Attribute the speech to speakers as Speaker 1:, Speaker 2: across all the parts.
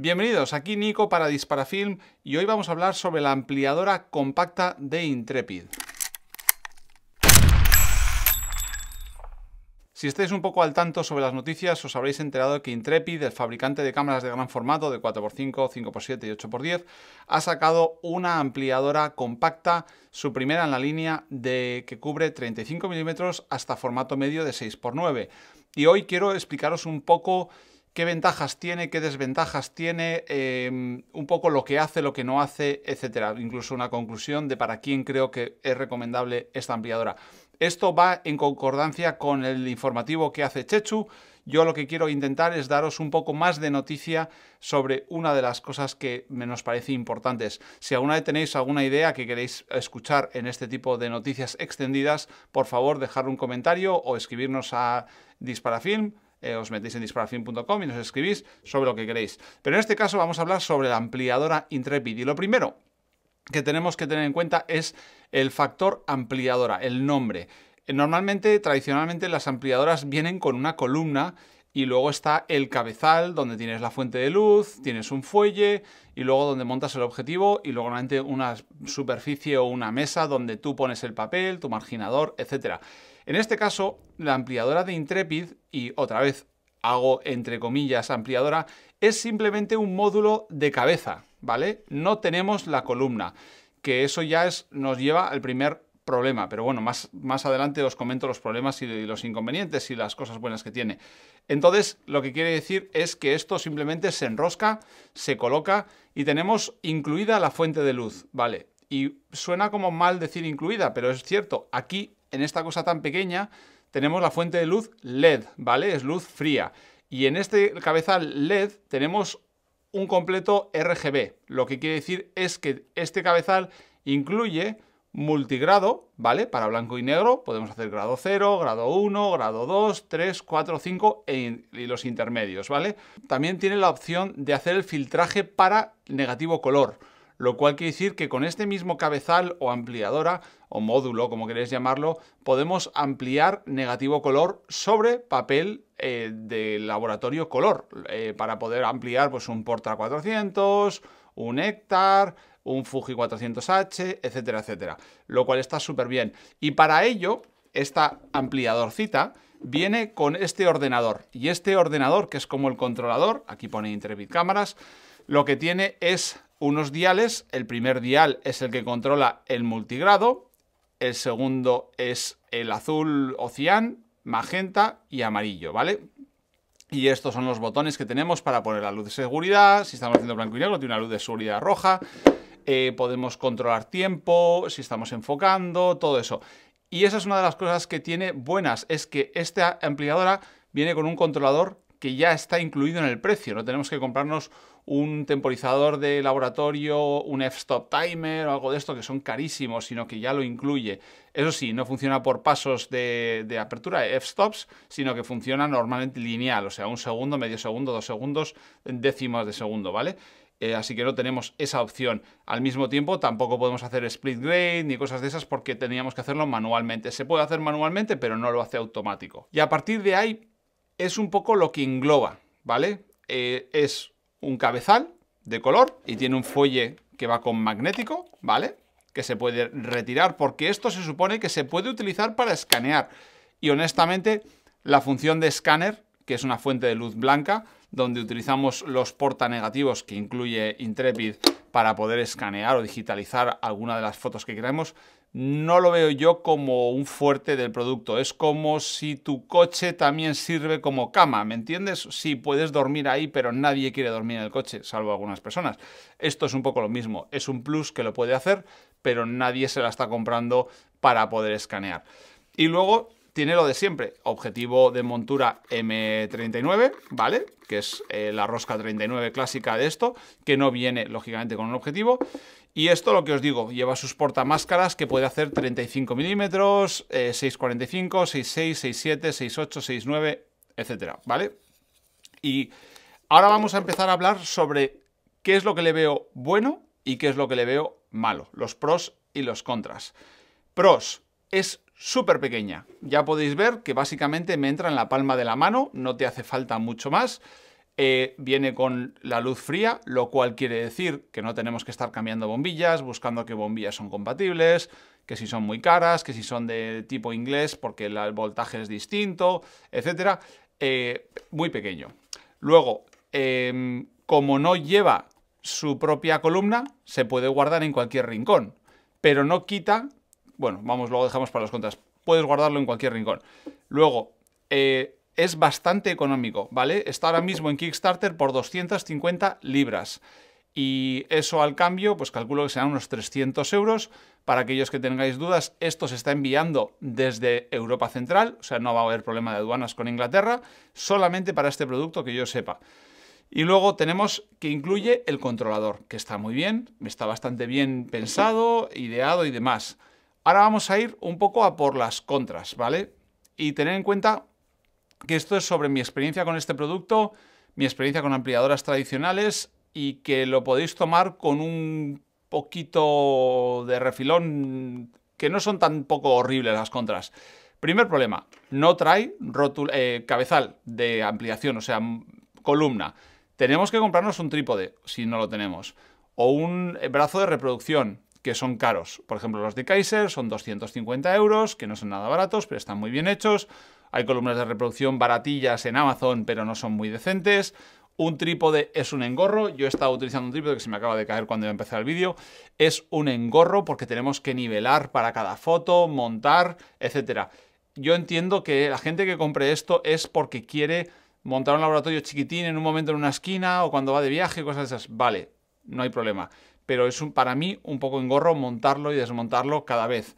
Speaker 1: Bienvenidos, aquí Nico para Disparafilm y hoy vamos a hablar sobre la ampliadora compacta de Intrepid. Si estáis un poco al tanto sobre las noticias, os habréis enterado que Intrepid, el fabricante de cámaras de gran formato de 4x5, 5x7 y 8x10, ha sacado una ampliadora compacta, su primera en la línea, de que cubre 35 mm hasta formato medio de 6x9. Y hoy quiero explicaros un poco qué ventajas tiene, qué desventajas tiene, em, un poco lo que hace, lo que no hace, etcétera. Incluso una conclusión de para quién creo que es recomendable esta ampliadora. Esto va en concordancia con el informativo que hace Chechu. Yo lo que quiero intentar es daros un poco más de noticia sobre una de las cosas que me nos parece importantes. Si alguna vez tenéis alguna idea que queréis escuchar en este tipo de noticias extendidas, por favor dejad un comentario o escribirnos a Disparafilm eh, os metéis en disparafin.com y nos escribís sobre lo que queréis. Pero en este caso vamos a hablar sobre la ampliadora Intrepid. Y lo primero que tenemos que tener en cuenta es el factor ampliadora, el nombre. Eh, normalmente, tradicionalmente, las ampliadoras vienen con una columna y luego está el cabezal donde tienes la fuente de luz, tienes un fuelle y luego donde montas el objetivo y luego normalmente una superficie o una mesa donde tú pones el papel, tu marginador, etcétera. En este caso, la ampliadora de Intrepid, y otra vez hago entre comillas ampliadora, es simplemente un módulo de cabeza, ¿vale? No tenemos la columna, que eso ya nos lleva al primer problema, pero bueno, más, más adelante os comento los problemas y los inconvenientes y las cosas buenas que tiene. Entonces, lo que quiere decir es que esto simplemente se enrosca, se coloca y tenemos incluida la fuente de luz, ¿vale? Y suena como mal decir incluida, pero es cierto, aquí en esta cosa tan pequeña tenemos la fuente de luz LED, ¿vale? Es luz fría. Y en este cabezal LED tenemos un completo RGB. Lo que quiere decir es que este cabezal incluye multigrado, ¿vale? Para blanco y negro podemos hacer grado 0, grado 1, grado 2, 3, 4, 5 y los intermedios, ¿vale? También tiene la opción de hacer el filtraje para negativo color lo cual quiere decir que con este mismo cabezal o ampliadora, o módulo, como queréis llamarlo, podemos ampliar negativo color sobre papel eh, de laboratorio color, eh, para poder ampliar pues, un Porta 400, un Hectar, un Fuji 400H, etcétera, etcétera. Lo cual está súper bien. Y para ello, esta ampliadorcita viene con este ordenador. Y este ordenador, que es como el controlador, aquí pone Interbit Cámaras, lo que tiene es unos diales. El primer dial es el que controla el multigrado, el segundo es el azul océano magenta y amarillo, ¿vale? Y estos son los botones que tenemos para poner la luz de seguridad. Si estamos haciendo blanco y negro, tiene una luz de seguridad roja. Eh, podemos controlar tiempo, si estamos enfocando, todo eso. Y esa es una de las cosas que tiene buenas, es que esta ampliadora viene con un controlador que ya está incluido en el precio. No tenemos que comprarnos un temporizador de laboratorio, un f-stop timer o algo de esto que son carísimos, sino que ya lo incluye. Eso sí, no funciona por pasos de, de apertura, eh, f-stops, sino que funciona normalmente lineal, o sea, un segundo, medio segundo, dos segundos, décimas de segundo, ¿vale? Eh, así que no tenemos esa opción. Al mismo tiempo, tampoco podemos hacer split grade ni cosas de esas porque teníamos que hacerlo manualmente. Se puede hacer manualmente, pero no lo hace automático. Y a partir de ahí, es un poco lo que engloba, ¿vale? Eh, es un cabezal de color y tiene un fuelle que va con magnético, ¿vale? Que se puede retirar porque esto se supone que se puede utilizar para escanear. Y honestamente, la función de escáner, que es una fuente de luz blanca, donde utilizamos los portanegativos que incluye Intrepid para poder escanear o digitalizar alguna de las fotos que queremos, no lo veo yo como un fuerte del producto. Es como si tu coche también sirve como cama, ¿me entiendes? Si puedes dormir ahí, pero nadie quiere dormir en el coche, salvo algunas personas. Esto es un poco lo mismo. Es un plus que lo puede hacer, pero nadie se la está comprando para poder escanear. Y luego tiene lo de siempre, objetivo de montura M39, ¿vale? Que es eh, la rosca 39 clásica de esto, que no viene lógicamente con un objetivo. Y esto lo que os digo, lleva sus portamáscaras que puede hacer 35 milímetros, 645, 66, 67, 68, 69, etcétera, ¿vale? Y ahora vamos a empezar a hablar sobre qué es lo que le veo bueno y qué es lo que le veo malo, los pros y los contras. Pros, es súper pequeña. Ya podéis ver que básicamente me entra en la palma de la mano, no te hace falta mucho más. Eh, viene con la luz fría, lo cual quiere decir que no tenemos que estar cambiando bombillas, buscando qué bombillas son compatibles, que si son muy caras, que si son de tipo inglés porque el voltaje es distinto, etc. Eh, muy pequeño. Luego, em, como no lleva su propia columna, se puede guardar en cualquier rincón, pero no quita bueno, vamos, luego dejamos para las cuentas. Puedes guardarlo en cualquier rincón. Luego, eh, es bastante económico, ¿vale? Está ahora mismo en Kickstarter por 250 libras. Y eso al cambio, pues calculo que serán unos 300 euros. Para aquellos que tengáis dudas, esto se está enviando desde Europa Central, o sea, no va a haber problema de aduanas con Inglaterra, solamente para este producto que yo sepa. Y luego tenemos que incluye el controlador, que está muy bien, está bastante bien pensado, ideado y demás. Ahora vamos a ir un poco a por las contras, ¿vale? Y tener en cuenta que esto es sobre mi experiencia con este producto, mi experiencia con ampliadoras tradicionales y que lo podéis tomar con un poquito de refilón, que no son tan poco horribles las contras. Primer problema, no trae eh, cabezal de ampliación, o sea, columna. Tenemos que comprarnos un trípode, si no lo tenemos, o un brazo de reproducción, que son caros. Por ejemplo, los de Kaiser son 250 euros, que no son nada baratos, pero están muy bien hechos. Hay columnas de reproducción baratillas en Amazon, pero no son muy decentes. Un trípode es un engorro. Yo he estado utilizando un trípode que se me acaba de caer cuando iba a empezar el vídeo. Es un engorro porque tenemos que nivelar para cada foto, montar, etc. Yo entiendo que la gente que compre esto es porque quiere montar un laboratorio chiquitín en un momento en una esquina o cuando va de viaje, cosas de esas. Vale, no hay problema pero es un, para mí un poco engorro montarlo y desmontarlo cada vez.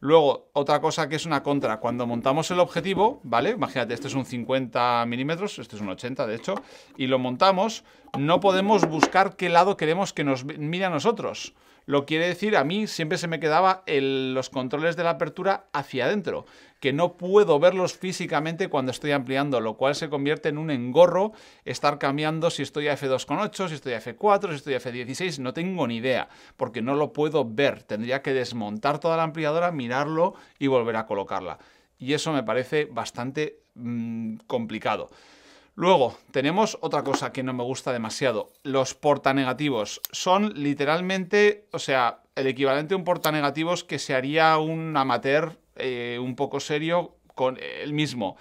Speaker 1: Luego, otra cosa que es una contra, cuando montamos el objetivo, ¿vale? Imagínate, este es un 50 milímetros, este es un 80 de hecho, y lo montamos, no podemos buscar qué lado queremos que nos mire a nosotros lo quiere decir, a mí siempre se me quedaba los controles de la apertura hacia adentro, que no puedo verlos físicamente cuando estoy ampliando, lo cual se convierte en un engorro estar cambiando si estoy a F2.8, si estoy a F4, si estoy a F16, no tengo ni idea, porque no lo puedo ver, tendría que desmontar toda la ampliadora, mirarlo y volver a colocarla. Y eso me parece bastante mm, complicado. Luego, tenemos otra cosa que no me gusta demasiado. Los portanegativos. Son literalmente, o sea, el equivalente a un negativos que se haría un amateur eh, un poco serio con el mismo.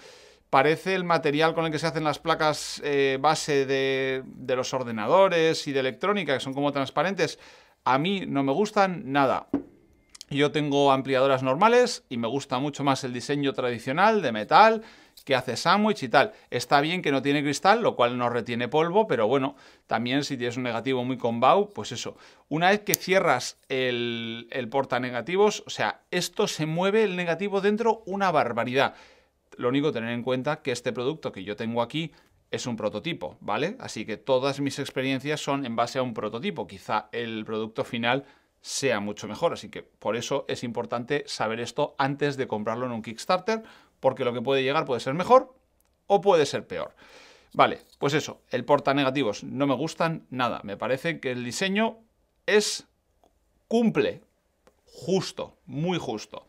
Speaker 1: Parece el material con el que se hacen las placas eh, base de los ordenadores y de electrónica, que son como transparentes. A mí no me gustan nada. Yo tengo ampliadoras normales y me gusta mucho más el diseño tradicional de metal que hace sándwich y tal. Está bien que no tiene cristal, lo cual no retiene polvo, pero bueno, también si tienes un negativo muy combau, pues eso. Una vez que cierras el, porta negativos, o sea, esto se mueve el negativo dentro una barbaridad. Lo único tener en cuenta que este producto que yo tengo aquí es un prototipo, ¿vale? Así que todas mis experiencias son en base a un prototipo. Quizá el producto final sea mucho mejor. Así que por eso es importante saber esto antes de comprarlo en un Kickstarter, porque lo que puede llegar puede ser mejor o puede ser peor. Vale, pues eso, el porta negativos no me gustan nada. Me parece que el diseño es cumple justo, muy justo.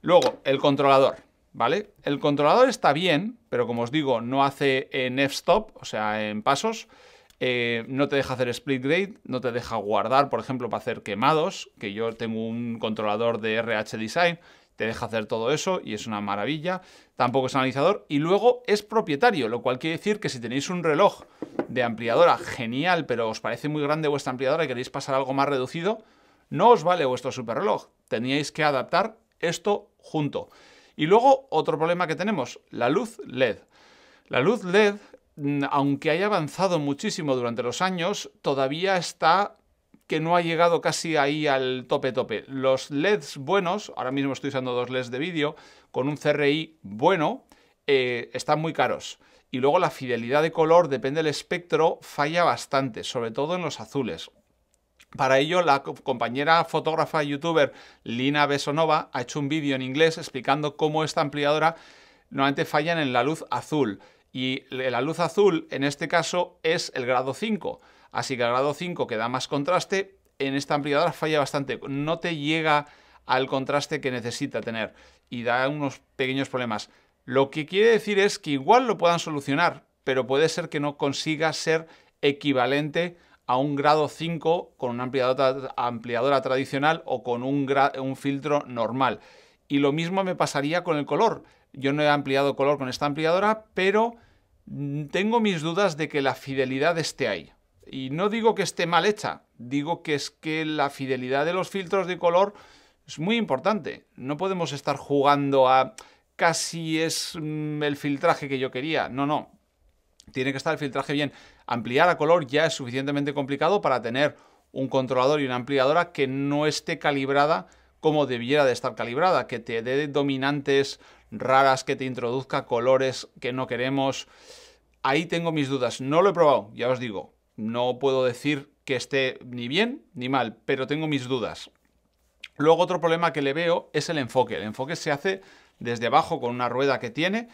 Speaker 1: Luego, el controlador, ¿vale? El controlador está bien, pero como os digo, no hace en f-stop, o sea, en pasos. Eh, no te deja hacer split grade, no te deja guardar, por ejemplo, para hacer quemados, que yo tengo un controlador de RH Design, te deja hacer todo eso y es una maravilla. Tampoco es analizador y luego es propietario, lo cual quiere decir que si tenéis un reloj de ampliadora genial, pero os parece muy grande vuestra ampliadora y queréis pasar algo más reducido, no os vale vuestro reloj Teníais que adaptar esto junto. Y luego otro problema que tenemos, la luz LED. La luz LED Mm, aunque haya avanzado muchísimo durante los años, todavía está que no ha llegado casi ahí al tope tope. Los LEDs buenos, ahora mismo estoy usando dos LEDs de vídeo, con un CRI bueno, eh, están muy caros. Y luego la fidelidad de color, depende del espectro, falla bastante, sobre todo en los azules. Para ello, la compañera fotógrafa y youtuber Lina Besonova ha hecho un vídeo en inglés explicando cómo esta ampliadora normalmente falla en la luz azul y la luz azul en este caso es el grado 5, así que el grado 5 que da más contraste, en esta ampliadora falla bastante, no te llega al contraste que necesita tener y da unos pequeños problemas. Lo que quiere decir es que igual lo puedan solucionar, pero puede ser que no consiga ser equivalente a un grado 5 con una ampliadora, tradicional o con un, un filtro normal. Y lo mismo me pasaría con el color. Yo no he ampliado color con esta ampliadora, pero mm, tengo mis dudas de que la fidelidad esté ahí. Y no digo que esté mal hecha, digo que es que la fidelidad de los filtros de color es muy importante. No podemos estar jugando a casi es mm, el filtraje que yo quería. No, no. Tiene que estar el filtraje bien. Ampliar a color ya es suficientemente complicado para tener un controlador y una ampliadora que no esté calibrada como debiera de estar calibrada, que te dé dominantes raras que te introduzca, colores que no queremos. Ahí tengo mis dudas. No lo he probado, ya os digo. No puedo decir que esté ni bien ni mal, pero tengo mis dudas. Luego otro problema que le veo es el enfoque. El enfoque se hace desde abajo con una rueda que tiene.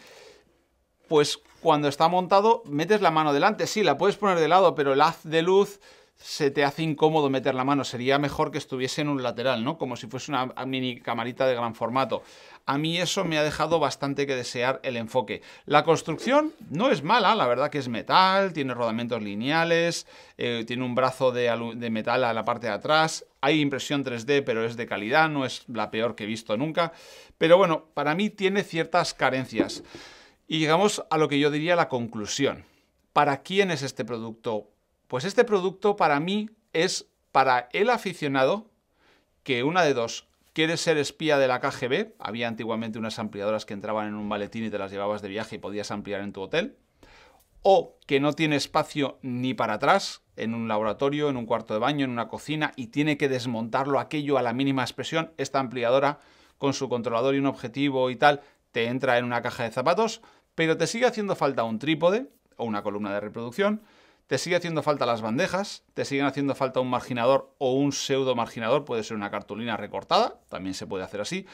Speaker 1: Pues cuando está montado, metes la mano delante. Sí, la puedes poner de lado, pero el haz de luz se te hace incómodo meter la mano. Sería mejor que estuviese en un lateral, ¿no? Como si fuese una mini camarita de gran formato. A mí eso me ha dejado bastante que desear el enfoque. La construcción no es mala, la verdad que es metal, tiene rodamientos lineales, eh, tiene un brazo de, de metal a la parte de atrás, hay impresión 3D, pero es de calidad, no es la peor que he visto nunca. Pero bueno, para mí tiene ciertas carencias. Y llegamos a lo que yo diría la conclusión. ¿Para quién es este producto? Pues este producto para mí es para el aficionado que una de dos quiere ser espía de la KGB? Había antiguamente unas ampliadoras que entraban en un maletín y te las llevabas de viaje y podías ampliar en tu hotel. O que no tiene espacio ni para atrás, en un laboratorio, en un cuarto de baño, en una cocina, y tiene que desmontarlo aquello a la mínima expresión. Esta ampliadora, con su controlador y un objetivo y tal, te entra en una caja de zapatos, pero te sigue haciendo falta un trípode o una columna de reproducción, te sigue haciendo falta las bandejas, te siguen haciendo falta un marginador o un pseudo marginador, puede ser una cartulina recortada, también se puede hacer así,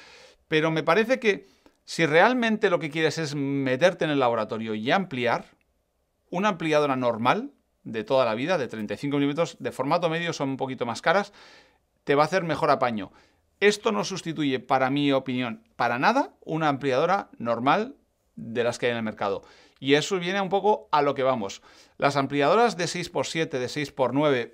Speaker 1: pero me parece que si realmente lo que quieres es meterte en el laboratorio y ampliar, una ampliadora normal de toda la vida, de 35 milímetros, de formato medio son un poquito más caras, te va a hacer mejor apaño. Esto no sustituye, para mi opinión, para nada una ampliadora normal de las que hay en el mercado. Y eso viene un poco a lo que vamos. Las ampliadoras de 6x7, de 6x9,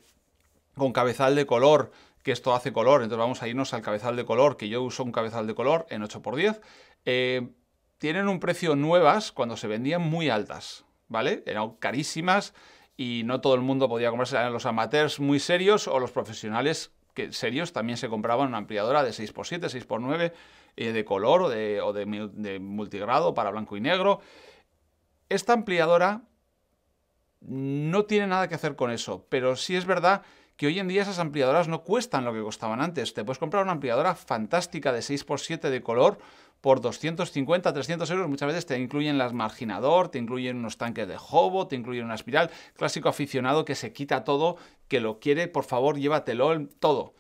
Speaker 1: con cabezal de color, que esto hace color, entonces vamos a irnos al cabezal de color, que yo uso un cabezal de color en 8x10, eh, tienen un precio nuevas cuando se vendían muy altas, ¿vale? Eran carísimas y no todo el mundo podía comprarse, eran los amateurs muy serios o los profesionales que serios también se compraban una ampliadora de 6x7, 6x9, eh, de color o de multigrado para blanco y negro. Esta ampliadora no tiene nada que hacer con eso, pero sí es verdad que hoy en día esas ampliadoras no cuestan lo que costaban antes. Te puedes comprar una ampliadora fantástica de 6x7 de color por 250, 300 euros. Muchas veces te incluyen las marginador, te incluyen unos tanques de hobo, te incluyen una espiral. Clásico aficionado que se quita todo, que lo quiere, por favor, llévatelo, todo.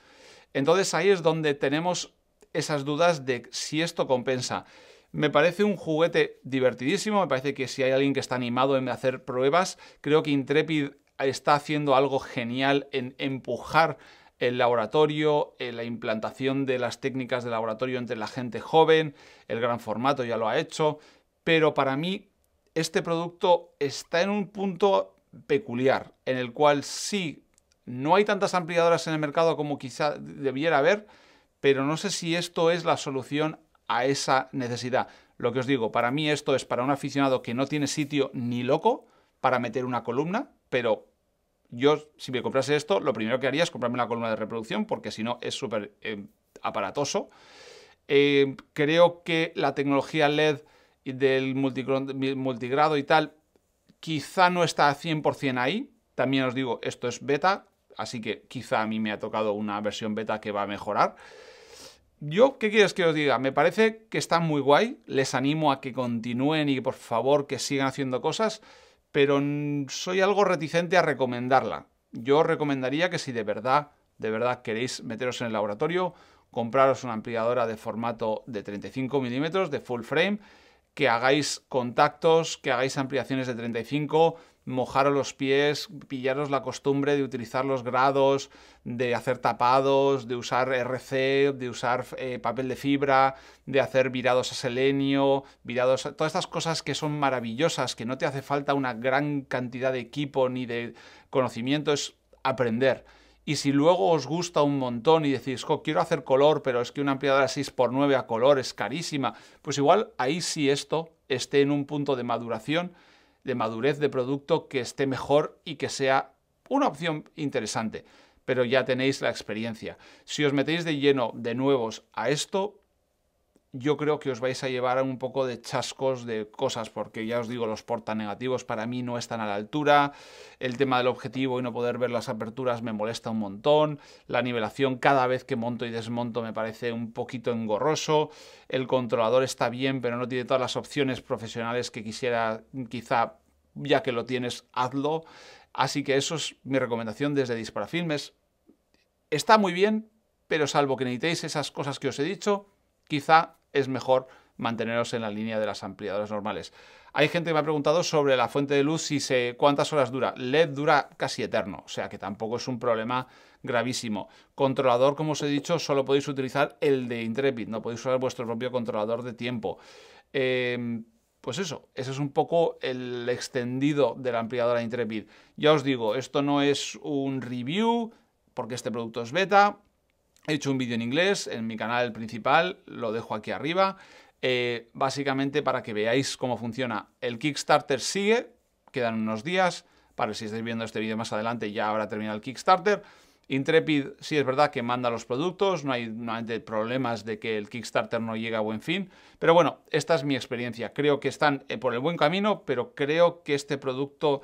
Speaker 1: Entonces ahí es donde tenemos esas dudas de si esto compensa. Me parece un juguete divertidísimo, me parece que si hay alguien que está animado en hacer pruebas, creo que Intrepid está haciendo algo genial en empujar el laboratorio, en eh, la implantación de las técnicas de laboratorio entre la gente joven, el gran formato ya lo ha hecho, pero para mí este producto está en un punto peculiar, en el cual sí, no hay tantas ampliadoras en el mercado como quizá debiera haber, pero no sé si esto es la solución a esa necesidad. Lo que os digo, para mí esto es para un aficionado que no tiene sitio ni loco para meter una columna, pero yo si me comprase esto, lo primero que haría es comprarme una columna de reproducción, porque si no es súper eh, aparatoso. Eh, creo que la tecnología LED del multigrado y tal quizá no está 100% ahí. También os digo, esto es beta, así que quizá a mí me ha tocado una versión beta que va a mejorar yo, ¿qué quieres que os diga? Me parece que está muy guay, les animo a que continúen y por favor que sigan haciendo cosas, pero soy algo reticente a recomendarla. Yo recomendaría que si de verdad, de verdad queréis meteros en el laboratorio, compraros una ampliadora de formato de 35 mm de full frame, que hagáis contactos, que hagáis ampliaciones de 35 mojaros los pies, pillaros la costumbre de utilizar los grados, de hacer tapados, de usar RC, de usar eh, papel de fibra, de hacer virados a selenio, virados a... Todas estas cosas que son maravillosas, que no te hace falta una gran cantidad de equipo ni de conocimiento, es aprender. Y si luego os gusta un montón y decís, quiero hacer color, pero es que una ampliadora 6x9 a color es carísima, pues igual ahí sí esto esté en un punto de maduración de madurez de producto que esté mejor y que sea una opción interesante. Pero ya tenéis la experiencia. Si os metéis de lleno de nuevos a esto, yo creo que os vais a llevar a un poco de chascos de cosas, porque ya os digo, los porta negativos para mí no están a la altura, el tema del objetivo y no poder ver las aperturas me molesta un montón, la nivelación cada vez que monto y desmonto me parece un poquito engorroso, el controlador está bien, pero no tiene todas las opciones profesionales que quisiera, quizá ya que lo tienes, hazlo. Así que eso es mi recomendación desde Disparafilmes. Está muy bien, pero salvo que necesitéis esas cosas que os he dicho, quizá es mejor manteneros en la línea de las ampliadoras normales. Hay gente que me ha preguntado sobre la fuente de luz, si sé cuántas horas dura. LED dura casi eterno, o sea que tampoco es un problema gravísimo. Controlador, como os he dicho, solo podéis utilizar el de Intrepid, no podéis usar vuestro propio controlador de tiempo. Em, pues eso, ese es un poco el extendido de la ampliadora Intrepid. Ya os digo, esto no es un review, porque este producto es beta, He hecho un vídeo en inglés en mi canal principal, lo dejo aquí arriba, eh, básicamente para que veáis cómo funciona. El Kickstarter sigue, quedan unos días, para si estáis viendo este vídeo más adelante ya habrá terminado el Kickstarter. Intrepid sí es verdad que manda los productos, no hay problemas de que el Kickstarter no llegue a buen fin, pero bueno, esta es mi experiencia. Creo que están eh, por el buen camino, pero creo que este producto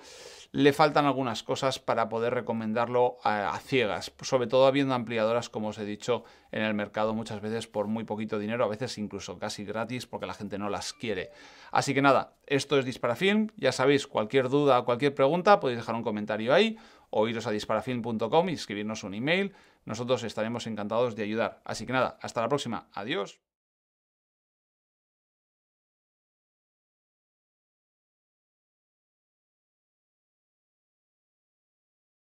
Speaker 1: le faltan algunas cosas para poder recomendarlo a, a ciegas, sobre todo habiendo ampliadoras, como os he dicho, en el mercado muchas veces por muy poquito dinero, a veces incluso casi gratis porque la gente no las quiere. Así que nada, esto es Disparafilm, ya sabéis, cualquier duda o cualquier pregunta podéis dejar un comentario ahí o iros a disparafilm.com y escribirnos un email. Nosotros estaremos encantados de ayudar. Así que nada, hasta la próxima. Adiós.